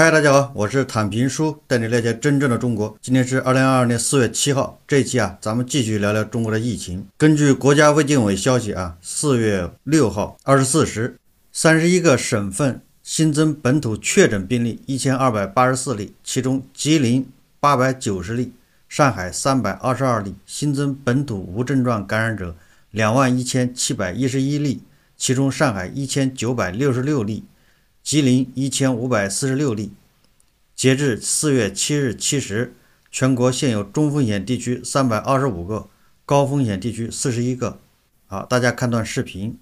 嗨，大家好，我是坦平叔，带你了解真正的中国。今天是二零二二年四月七号，这期啊，咱们继续聊聊中国的疫情。根据国家卫健委消息啊，四月六号二十四时，三十一个省份新增本土确诊病例一千二百八十四例，其中吉林八百九十例，上海三百二十二例；新增本土无症状感染者两万一千七百一十一例，其中上海一千九百六十六例。吉林一千五百四十六例，截至四月七日七时，全国现有中风险地区三百二十五个，高风险地区四十一个。好，大家看段视频。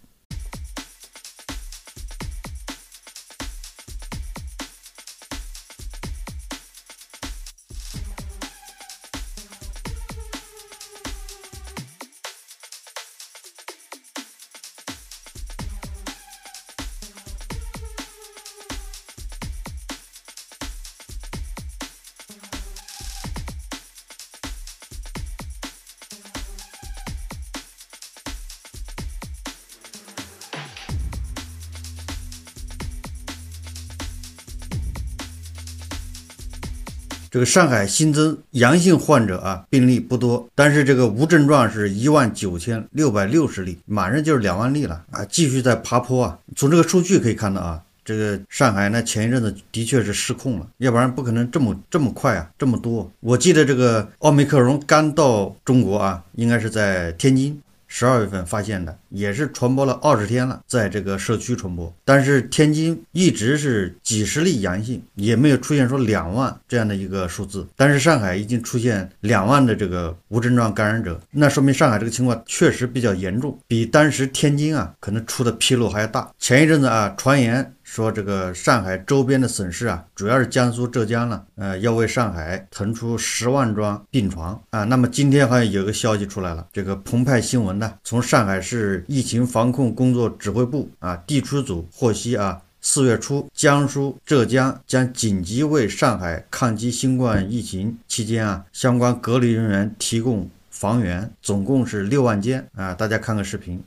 这个上海新增阳性患者啊，病例不多，但是这个无症状是一万九千六百六十例，马上就是两万例了啊，继续在爬坡啊。从这个数据可以看到啊，这个上海呢前一阵子的确是失控了，要不然不可能这么这么快啊，这么多。我记得这个奥密克戎刚到中国啊，应该是在天津。十二月份发现的，也是传播了二十天了，在这个社区传播。但是天津一直是几十例阳性，也没有出现说两万这样的一个数字。但是上海已经出现两万的这个无症状感染者，那说明上海这个情况确实比较严重，比当时天津啊可能出的纰漏还要大。前一阵子啊，传言。说这个上海周边的省市啊，主要是江苏、浙江了，呃，要为上海腾出十万张病床啊。那么今天好像有个消息出来了，这个澎湃新闻呢，从上海市疫情防控工作指挥部啊，地出组获悉啊，四月初江苏、浙江将紧急为上海抗击新冠疫情期间啊，相关隔离人员提供房源，总共是六万间啊。大家看个视频。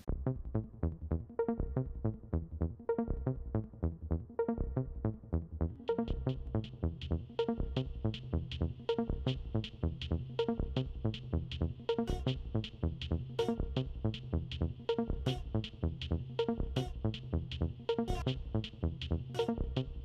Thank you.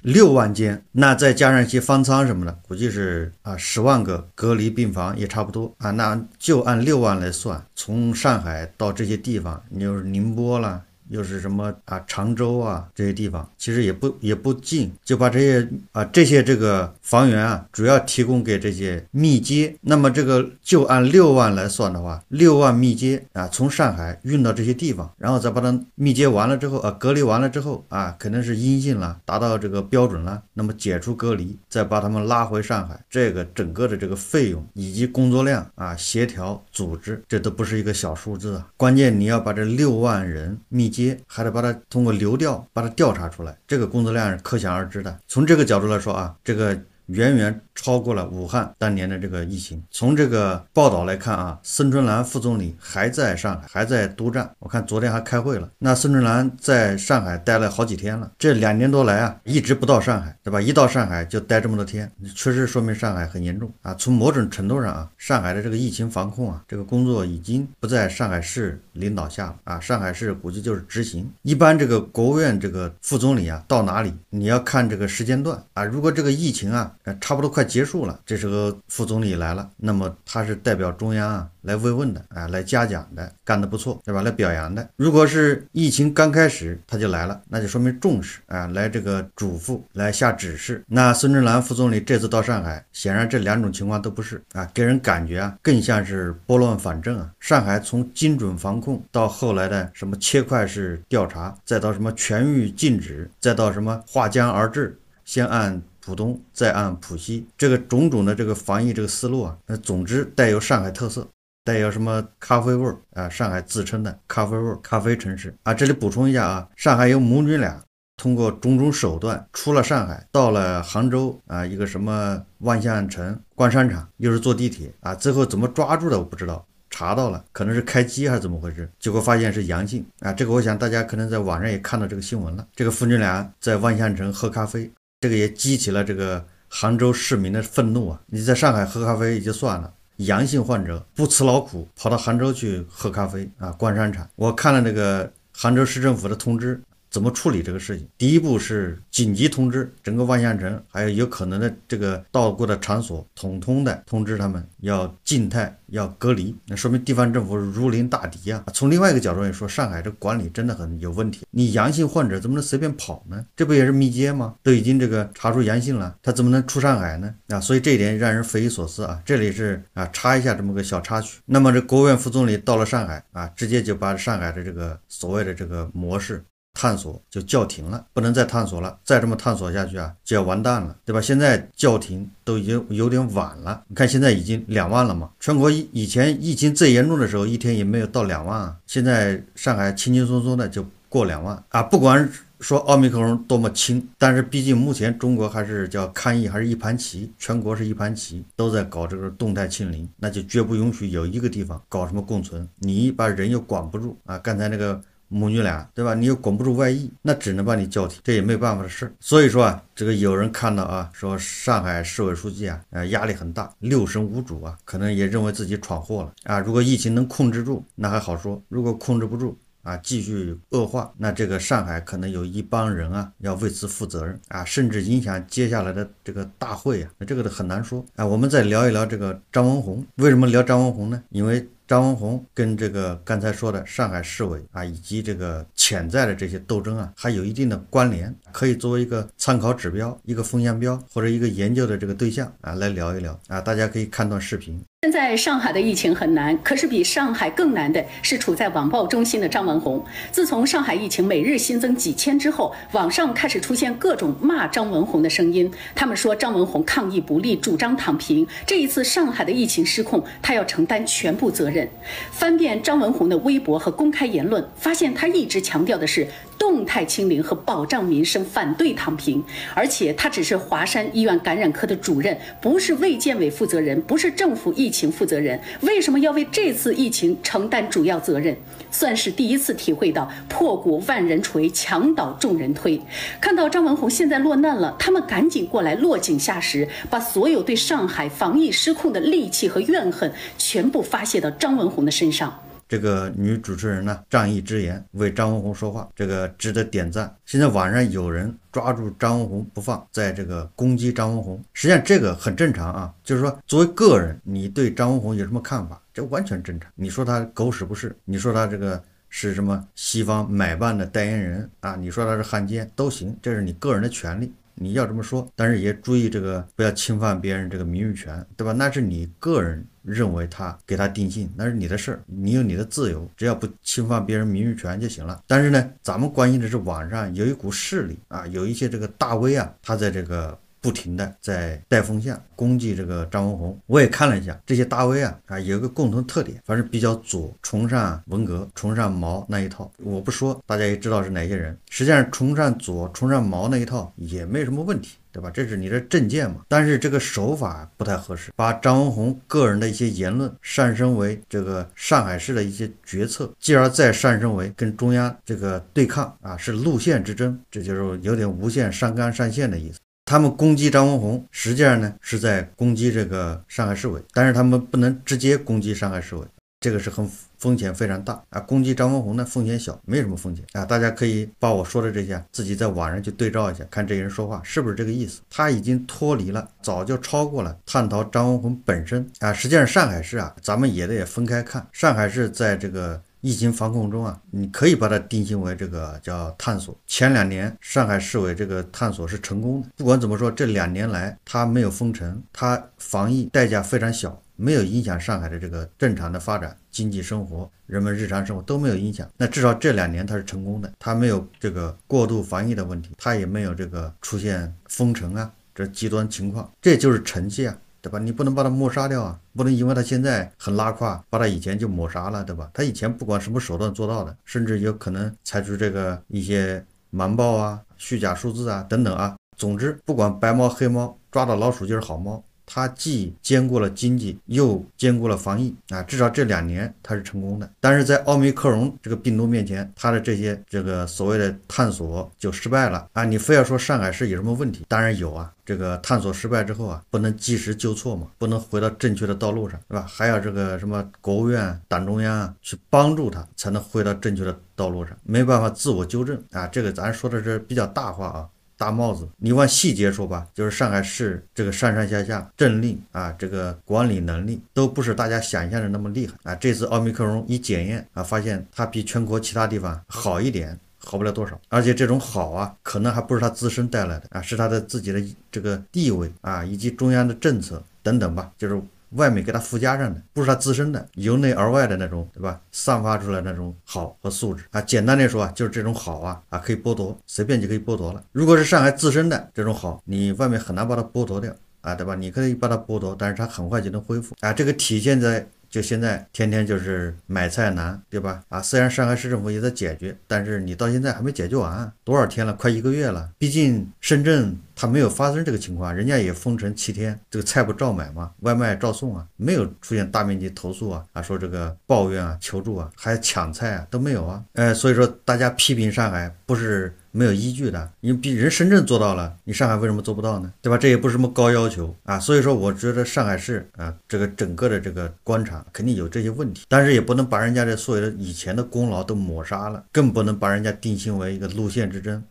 六万间，那再加上一些方舱什么的，估计是啊十万个隔离病房也差不多啊，那就按六万来算。从上海到这些地方，你就是宁波了、又是什么啊？常州啊，这些地方其实也不也不近，就把这些啊这些这个房源啊，主要提供给这些密接。那么这个就按六万来算的话，六万密接啊，从上海运到这些地方，然后再把它密接完了之后啊，隔离完了之后啊，肯定是阴性了，达到这个标准了，那么解除隔离，再把他们拉回上海，这个整个的这个费用以及工作量啊，协调组织，这都不是一个小数字啊。关键你要把这六万人密接还得把它通过流调把它调查出来，这个工作量是可想而知的。从这个角度来说啊，这个。远远超过了武汉当年的这个疫情。从这个报道来看啊，孙春兰副总理还在上海，还在督战。我看昨天还开会了。那孙春兰在上海待了好几天了。这两年多来啊，一直不到上海，对吧？一到上海就待这么多天，确实说明上海很严重啊。从某种程度上啊，上海的这个疫情防控啊，这个工作已经不在上海市领导下了啊。上海市估计就是执行。一般这个国务院这个副总理啊，到哪里你要看这个时间段啊。如果这个疫情啊。差不多快结束了，这时候副总理来了，那么他是代表中央啊来慰问的啊，来嘉奖的，干得不错，对吧？来表扬的。如果是疫情刚开始他就来了，那就说明重视啊，来这个嘱咐，来下指示。那孙春兰副总理这次到上海，显然这两种情况都不是啊，给人感觉啊更像是拨乱反正啊。上海从精准防控到后来的什么切块式调查，再到什么全域禁止，再到什么划江而治，先按。浦东再按浦西，这个种种的这个防疫这个思路啊，那总之带有上海特色，带有什么咖啡味儿啊？上海自称的咖啡味儿，咖啡城市啊。这里补充一下啊，上海有母女俩通过种种手段出了上海，到了杭州啊，一个什么万象城逛商场，又是坐地铁啊，最后怎么抓住的我不知道，查到了，可能是开机还是怎么回事，结果发现是阳性啊。这个我想大家可能在网上也看到这个新闻了，这个父女俩在万象城喝咖啡。这个也激起了这个杭州市民的愤怒啊！你在上海喝咖啡也就算了，阳性患者不辞劳苦跑到杭州去喝咖啡啊，逛商场。我看了那个杭州市政府的通知。怎么处理这个事情？第一步是紧急通知整个万象城，还有有可能的这个到过的场所，统通的通知他们要静态，要隔离。那说明地方政府如临大敌啊！从另外一个角度也说，上海这管理真的很有问题。你阳性患者怎么能随便跑呢？这不也是密接吗？都已经这个查出阳性了，他怎么能出上海呢？啊，所以这一点让人匪夷所思啊！这里是啊，插一下这么个小插曲。那么这国务院副总理到了上海啊，直接就把上海的这个所谓的这个模式。探索就叫停了，不能再探索了，再这么探索下去啊，就要完蛋了，对吧？现在叫停都已经有点晚了。你看现在已经两万了嘛，全国以以前疫情最严重的时候，一天也没有到两万，啊，现在上海轻轻松松的就过两万啊。不管说奥密克戎多么轻，但是毕竟目前中国还是叫抗疫，还是一盘棋，全国是一盘棋，都在搞这个动态清零，那就绝不允许有一个地方搞什么共存，你把人又管不住啊。刚才那个。母女俩，对吧？你又管不住外溢，那只能把你叫停，这也没办法的事儿。所以说啊，这个有人看到啊，说上海市委书记啊，呃，压力很大，六神无主啊，可能也认为自己闯祸了啊。如果疫情能控制住，那还好说；如果控制不住啊，继续恶化，那这个上海可能有一帮人啊，要为此负责任啊，甚至影响接下来的这个大会那这个很难说啊。我们再聊一聊这个张文宏，为什么聊张文宏呢？因为。张文宏跟这个刚才说的上海市委啊，以及这个潜在的这些斗争啊，还有一定的关联，可以作为一个参考指标、一个风向标或者一个研究的这个对象啊，来聊一聊啊，大家可以看段视频。现在上海的疫情很难，可是比上海更难的是处在网暴中心的张文红。自从上海疫情每日新增几千之后，网上开始出现各种骂张文红的声音。他们说张文红抗疫不力，主张躺平。这一次上海的疫情失控，他要承担全部责任。翻遍张文红的微博和公开言论，发现他一直强调的是动态清零和保障民生，反对躺平。而且他只是华山医院感染科的主任，不是卫健委负责人，不是政府一。疫情负责人为什么要为这次疫情承担主要责任？算是第一次体会到“破鼓万人锤，墙倒众人推”。看到张文宏现在落难了，他们赶紧过来落井下石，把所有对上海防疫失控的戾气和怨恨全部发泄到张文宏的身上。这个女主持人呢，仗义执言为张文红说话，这个值得点赞。现在网上有人抓住张文红不放，在这个攻击张文红，实际上这个很正常啊。就是说，作为个人，你对张文红有什么看法，这完全正常。你说他狗屎不是，你说他这个是什么西方买办的代言人啊？你说他是汉奸都行，这是你个人的权利。你要这么说，但是也注意这个不要侵犯别人这个名誉权，对吧？那是你个人认为他给他定性，那是你的事儿，你有你的自由，只要不侵犯别人名誉权就行了。但是呢，咱们关心的是网上有一股势力啊，有一些这个大 V 啊，他在这个。不停的在带风向攻击这个张文宏。我也看了一下，这些大 V 啊啊有一个共同特点，反正比较左，崇尚文革，崇尚毛那一套，我不说，大家也知道是哪些人。实际上崇尚左，崇尚毛那一套也没什么问题，对吧？这是你的证件嘛。但是这个手法不太合适，把张文宏个人的一些言论上升为这个上海市的一些决策，继而再上升为跟中央这个对抗啊，是路线之争，这就是有点无限上纲上线的意思。他们攻击张文宏，实际上呢是在攻击这个上海市委，但是他们不能直接攻击上海市委，这个是很风险非常大啊！攻击张文宏呢风险小，没什么风险啊！大家可以把我说的这些自己在网上去对照一下，看这些人说话是不是这个意思。他已经脱离了，早就超过了探讨张文宏本身啊！实际上上海市啊，咱们也得也分开看，上海市在这个。疫情防控中啊，你可以把它定性为这个叫探索。前两年，上海市委这个探索是成功的。不管怎么说，这两年来，它没有封城，它防疫代价非常小，没有影响上海的这个正常的发展、经济生活、人们日常生活都没有影响。那至少这两年它是成功的，它没有这个过度防疫的问题，它也没有这个出现封城啊这极端情况，这就是成绩啊。对吧？你不能把它抹杀掉啊，不能因为他现在很拉胯，把他以前就抹杀了，对吧？他以前不管什么手段做到的，甚至有可能采取这个一些瞒报啊、虚假数字啊等等啊，总之不管白猫黑猫，抓到老鼠就是好猫。它既兼顾了经济，又兼顾了防疫啊，至少这两年它是成功的。但是在奥密克戎这个病毒面前，它的这些这个所谓的探索就失败了啊！你非要说上海市有什么问题，当然有啊。这个探索失败之后啊，不能及时纠错嘛，不能回到正确的道路上，对吧？还要这个什么国务院、党中央啊去帮助他，才能回到正确的道路上，没办法自我纠正啊。这个咱说的是比较大话啊。大帽子，你往细节说吧，就是上海市这个上上下下政令啊，这个管理能力都不是大家想象的那么厉害啊。这次奥密克戎一检验啊，发现它比全国其他地方好一点，好不了多少。而且这种好啊，可能还不是它自身带来的啊，是它的自己的这个地位啊，以及中央的政策等等吧，就是。外面给它附加上的，不是它自身的，由内而外的那种，对吧？散发出来那种好和素质啊。简单的说啊，就是这种好啊啊，可以剥夺，随便就可以剥夺了。如果是上海自身的这种好，你外面很难把它剥夺掉啊，对吧？你可以把它剥夺，但是它很快就能恢复啊。这个体现在就现在天天就是买菜难，对吧？啊，虽然上海市政府也在解决，但是你到现在还没解决完，多少天了？快一个月了。毕竟深圳。他没有发生这个情况，人家也封城七天，这个菜不照买吗？外卖照送啊，没有出现大面积投诉啊，啊说这个抱怨啊、求助啊、还抢菜啊都没有啊，呃，所以说大家批评上海不是没有依据的，你比人深圳做到了，你上海为什么做不到呢？对吧？这也不是什么高要求啊，所以说我觉得上海市啊这个整个的这个观察肯定有这些问题，但是也不能把人家的所有的以前的功劳都抹杀了，更不能把人家定性为一个路线之争。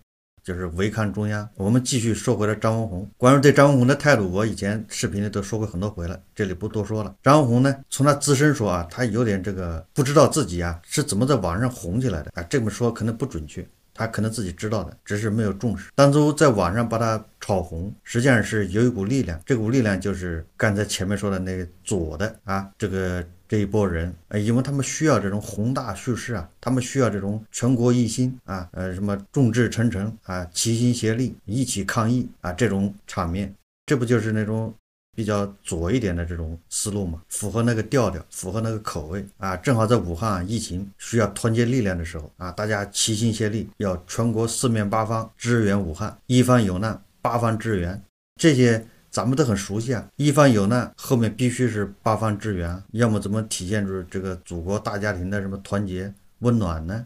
就是违抗中央。我们继续说回来，张文宏关于对张文宏的态度，我以前视频里都说过很多回了，这里不多说了。张文宏呢，从他自身说啊，他有点这个不知道自己啊是怎么在网上红起来的啊，这么说可能不准确，他可能自己知道的，只是没有重视。当初在网上把他炒红，实际上是有一股力量，这股力量就是刚才前面说的那左的啊，这个。这一波人，啊，因为他们需要这种宏大叙事啊，他们需要这种全国一心啊，呃，什么众志成城啊，齐心协力一起抗疫啊，这种场面，这不就是那种比较左一点的这种思路嘛？符合那个调调，符合那个口味啊！正好在武汉疫情需要团结力量的时候啊，大家齐心协力，要全国四面八方支援武汉，一方有难八方支援，这些。咱们都很熟悉啊，一方有难，后面必须是八方支援，要么怎么体现出这个祖国大家庭的什么团结温暖呢？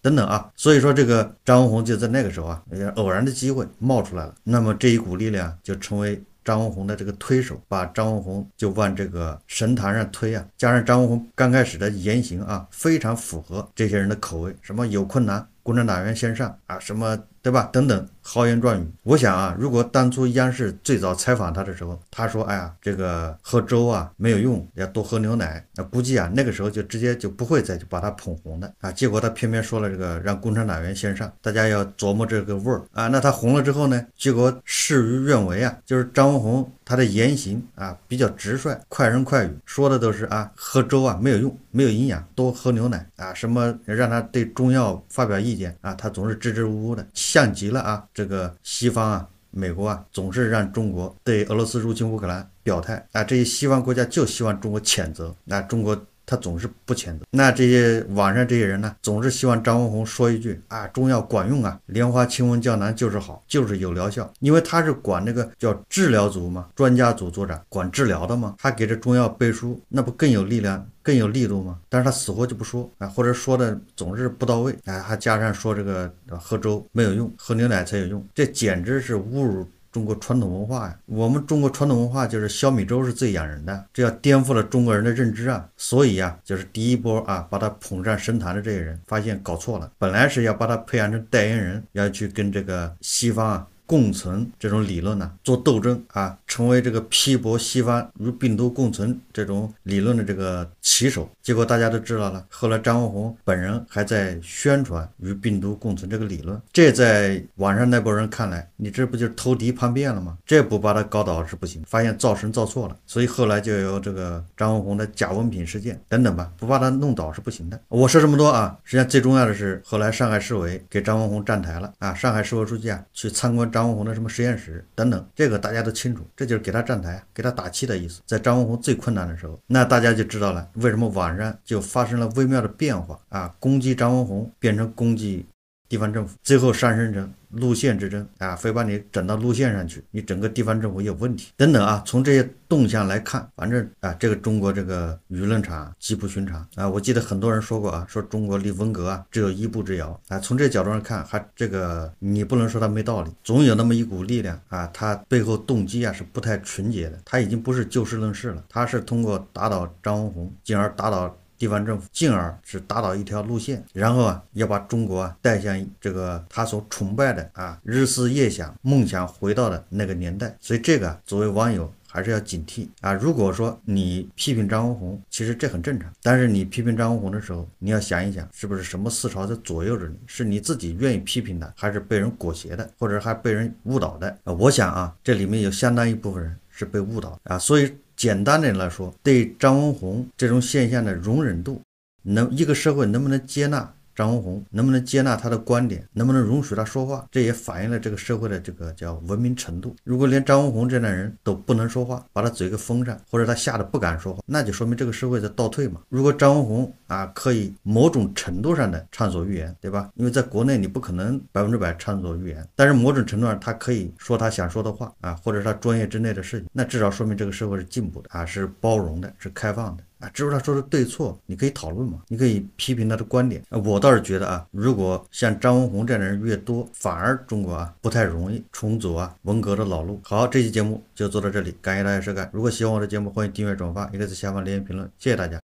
等等啊，所以说这个张文宏就在那个时候啊，偶然的机会冒出来了，那么这一股力量就成为张文宏的这个推手，把张文宏就往这个神坛上推啊，加上张文宏刚开始的言行啊，非常符合这些人的口味，什么有困难，共产党员先上啊，什么。对吧？等等，豪言壮语。我想啊，如果当初央视最早采访他的时候，他说：“哎呀，这个喝粥啊没有用，要多喝牛奶。”那估计啊，那个时候就直接就不会再就把他捧红的啊。结果他偏偏说了这个，让共产党员先上，大家要琢磨这个味儿啊。那他红了之后呢？结果事与愿违啊，就是张文红他的言行啊比较直率，快人快语，说的都是啊喝粥啊没有用，没有营养，多喝牛奶啊什么让他对中药发表意见啊，他总是支支吾吾的。像极了啊，这个西方啊，美国啊，总是让中国对俄罗斯入侵乌克兰表态啊，这些西方国家就希望中国谴责，那中国他总是不谴责。那这些网上这些人呢，总是希望张文宏说一句啊，中药管用啊，莲花清瘟胶囊就是好，就是有疗效，因为他是管那个叫治疗组嘛，专家组组长管治疗的嘛，他给这中药背书，那不更有力量？更有力度吗？但是他死活就不说啊，或者说的总是不到位，哎，还加上说这个喝粥没有用，喝牛奶才有用，这简直是侮辱中国传统文化呀！我们中国传统文化就是小米粥是最养人的，这要颠覆了中国人的认知啊！所以啊，就是第一波啊，把他捧上神坛的这些人，发现搞错了，本来是要把他培养成代言人，要去跟这个西方啊。共存这种理论呢，做斗争啊，成为这个批驳西方与病毒共存这种理论的这个旗手。结果大家都知道了。后来张文宏本人还在宣传与病毒共存这个理论，这在网上那波人看来，你这不就是投敌叛变了吗？这不把他搞倒，是不行。发现造神造错了，所以后来就有这个张文宏的假文凭事件等等吧，不把他弄倒是不行的。我说这么多啊，实际上最重要的是，后来上海市委给张文宏站台了啊，上海市委书记啊去参观张文宏的什么实验室等等，这个大家都清楚，这就是给他站台、给他打气的意思。在张文宏最困难的时候，那大家就知道了为什么网上。就发生了微妙的变化啊！攻击张文宏变成攻击地方政府，最后上升成。路线之争啊，非把你整到路线上去，你整个地方政府有问题等等啊。从这些动向来看，反正啊，这个中国这个舆论场极不寻常啊。我记得很多人说过啊，说中国离文革啊只有一步之遥啊。从这角度上看，还这个你不能说他没道理，总有那么一股力量啊，他背后动机啊是不太纯洁的。他已经不是就事论事了，他是通过打倒张文宏，进而打倒。地方政府，进而是打倒一条路线，然后啊要把中国啊带向这个他所崇拜的啊日思夜想、梦想回到的那个年代。所以这个作为网友还是要警惕啊。如果说你批评张文宏，其实这很正常。但是你批评张文宏的时候，你要想一想，是不是什么思潮在左右着你？是你自己愿意批评的，还是被人裹挟的，或者还被人误导的？啊，我想啊，这里面有相当一部分人是被误导啊。所以。简单的来说，对张文宏这种现象的容忍度，能一个社会能不能接纳？张文宏能不能接纳他的观点，能不能容许他说话，这也反映了这个社会的这个叫文明程度。如果连张文宏这样的人都不能说话，把他嘴给封上，或者他吓得不敢说话，那就说明这个社会在倒退嘛。如果张文宏啊可以某种程度上的畅所欲言，对吧？因为在国内你不可能百分之百畅所欲言，但是某种程度上他可以说他想说的话啊，或者他专业之内的事情，那至少说明这个社会是进步的啊，是包容的，是开放的。啊，至于他说的对错，你可以讨论嘛，你可以批评他的观点。我倒是觉得啊，如果像张文宏这样的人越多，反而中国啊不太容易重组啊文革的老路。好，这期节目就做到这里，感谢大家收看。如果喜欢我的节目，欢迎订阅、转发，也可以在下方留言评论。谢谢大家。